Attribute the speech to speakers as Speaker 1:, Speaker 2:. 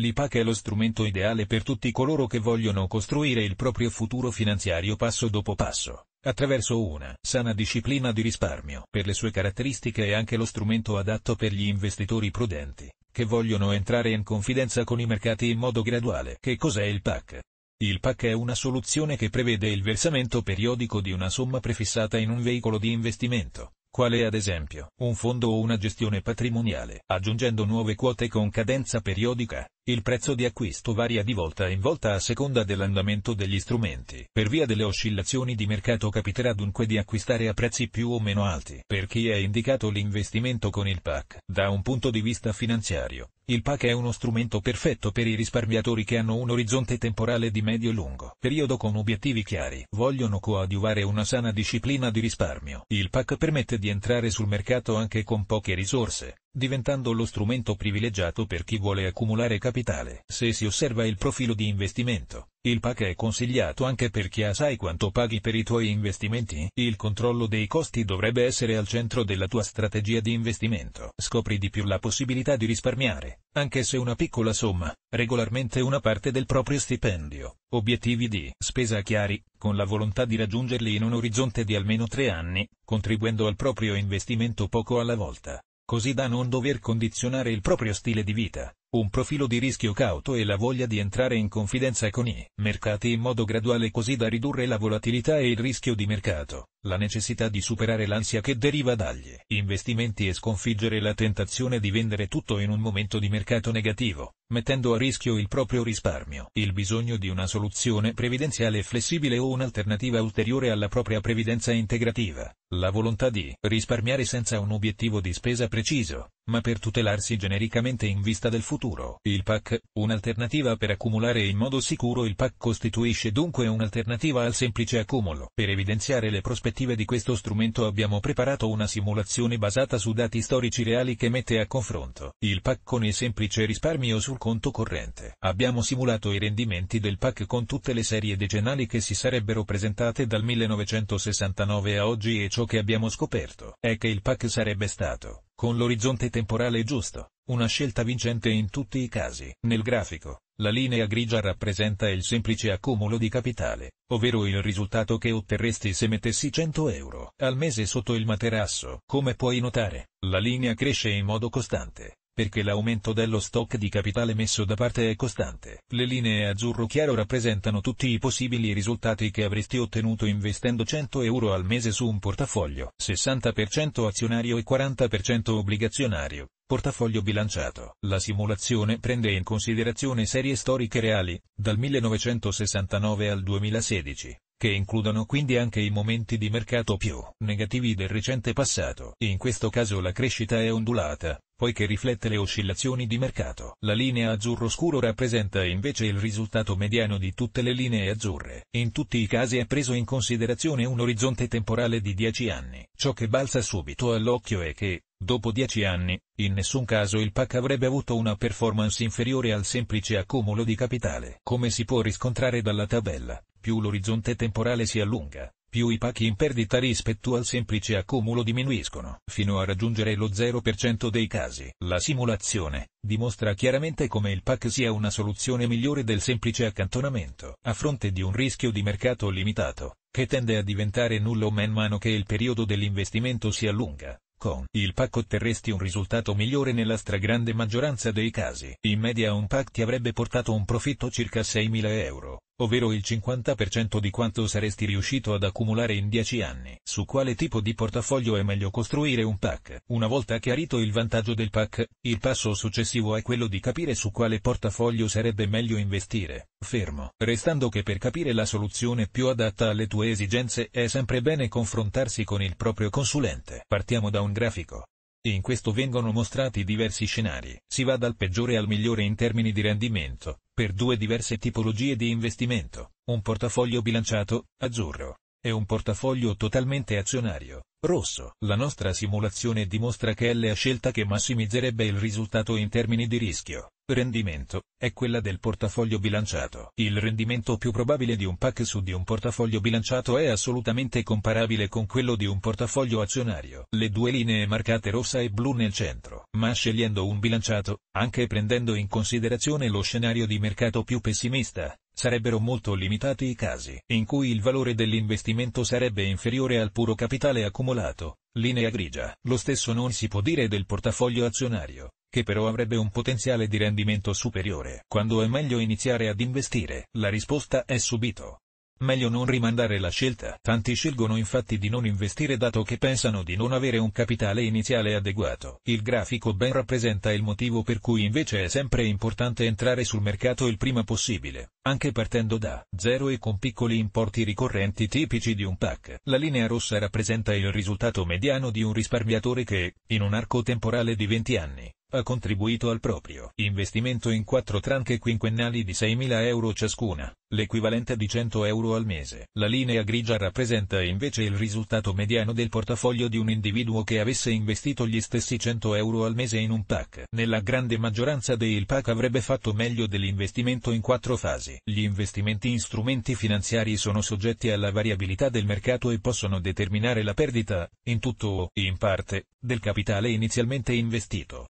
Speaker 1: L'IPAC è lo strumento ideale per tutti coloro che vogliono costruire il proprio futuro finanziario passo dopo passo, attraverso una sana disciplina di risparmio. Per le sue caratteristiche è anche lo strumento adatto per gli investitori prudenti, che vogliono entrare in confidenza con i mercati in modo graduale. Che cos'è il PAC? Il PAC è una soluzione che prevede il versamento periodico di una somma prefissata in un veicolo di investimento, quale ad esempio un fondo o una gestione patrimoniale. Aggiungendo nuove quote con cadenza periodica, il prezzo di acquisto varia di volta in volta a seconda dell'andamento degli strumenti. Per via delle oscillazioni di mercato capiterà dunque di acquistare a prezzi più o meno alti. Per chi è indicato l'investimento con il PAC, da un punto di vista finanziario, il PAC è uno strumento perfetto per i risparmiatori che hanno un orizzonte temporale di medio-lungo periodo con obiettivi chiari, vogliono coadiuvare una sana disciplina di risparmio. Il PAC permette di entrare sul mercato anche con poche risorse, diventando lo strumento privilegiato per chi vuole accumulare capitale. Se si osserva il profilo di investimento, il PAC è consigliato anche per chi ha sai quanto paghi per i tuoi investimenti. Il controllo dei costi dovrebbe essere al centro della tua strategia di investimento. Scopri di più la possibilità di risparmiare, anche se una piccola somma, regolarmente una parte del proprio stipendio. Obiettivi di spesa chiari, con la volontà di raggiungerli in un orizzonte di almeno tre anni, contribuendo al proprio investimento poco alla volta così da non dover condizionare il proprio stile di vita, un profilo di rischio cauto e la voglia di entrare in confidenza con i mercati in modo graduale così da ridurre la volatilità e il rischio di mercato, la necessità di superare l'ansia che deriva dagli investimenti e sconfiggere la tentazione di vendere tutto in un momento di mercato negativo mettendo a rischio il proprio risparmio. Il bisogno di una soluzione previdenziale flessibile o un'alternativa ulteriore alla propria previdenza integrativa, la volontà di risparmiare senza un obiettivo di spesa preciso, ma per tutelarsi genericamente in vista del futuro. Il PAC, un'alternativa per accumulare in modo sicuro il PAC costituisce dunque un'alternativa al semplice accumulo. Per evidenziare le prospettive di questo strumento abbiamo preparato una simulazione basata su dati storici reali che mette a confronto il PAC con il semplice risparmio sul conto corrente. Abbiamo simulato i rendimenti del PAC con tutte le serie decennali che si sarebbero presentate dal 1969 a oggi e ciò che abbiamo scoperto è che il PAC sarebbe stato, con l'orizzonte temporale giusto, una scelta vincente in tutti i casi. Nel grafico, la linea grigia rappresenta il semplice accumulo di capitale, ovvero il risultato che otterresti se mettessi 100 euro al mese sotto il materasso. Come puoi notare, la linea cresce in modo costante, perché l'aumento dello stock di capitale messo da parte è costante. Le linee azzurro chiaro rappresentano tutti i possibili risultati che avresti ottenuto investendo 100 euro al mese su un portafoglio 60% azionario e 40% obbligazionario. Portafoglio bilanciato. La simulazione prende in considerazione serie storiche reali, dal 1969 al 2016, che includono quindi anche i momenti di mercato più negativi del recente passato. In questo caso la crescita è ondulata, poiché riflette le oscillazioni di mercato. La linea azzurro scuro rappresenta invece il risultato mediano di tutte le linee azzurre. In tutti i casi è preso in considerazione un orizzonte temporale di 10 anni. Ciò che balza subito all'occhio è che, Dopo dieci anni, in nessun caso il PAC avrebbe avuto una performance inferiore al semplice accumulo di capitale. Come si può riscontrare dalla tabella, più l'orizzonte temporale si allunga, più i PAC in perdita rispetto al semplice accumulo diminuiscono, fino a raggiungere lo 0% dei casi. La simulazione dimostra chiaramente come il PAC sia una soluzione migliore del semplice accantonamento, a fronte di un rischio di mercato limitato, che tende a diventare nullo man mano che il periodo dell'investimento si allunga. Con il pack otterresti un risultato migliore nella stragrande maggioranza dei casi. In media un pack ti avrebbe portato un profitto circa 6.000 euro ovvero il 50% di quanto saresti riuscito ad accumulare in 10 anni. Su quale tipo di portafoglio è meglio costruire un pack? Una volta chiarito il vantaggio del pack, il passo successivo è quello di capire su quale portafoglio sarebbe meglio investire. Fermo. Restando che per capire la soluzione più adatta alle tue esigenze è sempre bene confrontarsi con il proprio consulente. Partiamo da un grafico. In questo vengono mostrati diversi scenari. Si va dal peggiore al migliore in termini di rendimento, per due diverse tipologie di investimento, un portafoglio bilanciato, azzurro, è un portafoglio totalmente azionario, rosso. La nostra simulazione dimostra che la scelta che massimizzerebbe il risultato in termini di rischio, rendimento, è quella del portafoglio bilanciato. Il rendimento più probabile di un pack su di un portafoglio bilanciato è assolutamente comparabile con quello di un portafoglio azionario. Le due linee marcate rossa e blu nel centro. Ma scegliendo un bilanciato, anche prendendo in considerazione lo scenario di mercato più pessimista, Sarebbero molto limitati i casi in cui il valore dell'investimento sarebbe inferiore al puro capitale accumulato, linea grigia. Lo stesso non si può dire del portafoglio azionario, che però avrebbe un potenziale di rendimento superiore. Quando è meglio iniziare ad investire? La risposta è subito meglio non rimandare la scelta. Tanti scelgono infatti di non investire dato che pensano di non avere un capitale iniziale adeguato. Il grafico ben rappresenta il motivo per cui invece è sempre importante entrare sul mercato il prima possibile, anche partendo da zero e con piccoli importi ricorrenti tipici di un PAC. La linea rossa rappresenta il risultato mediano di un risparmiatore che, in un arco temporale di 20 anni, ha contribuito al proprio investimento in quattro tranche quinquennali di 6.000 euro ciascuna, l'equivalente di 100 euro al mese. La linea grigia rappresenta invece il risultato mediano del portafoglio di un individuo che avesse investito gli stessi 100 euro al mese in un PAC. Nella grande maggioranza dei PAC avrebbe fatto meglio dell'investimento in quattro fasi. Gli investimenti in strumenti finanziari sono soggetti alla variabilità del mercato e possono determinare la perdita, in tutto o in parte, del capitale inizialmente investito.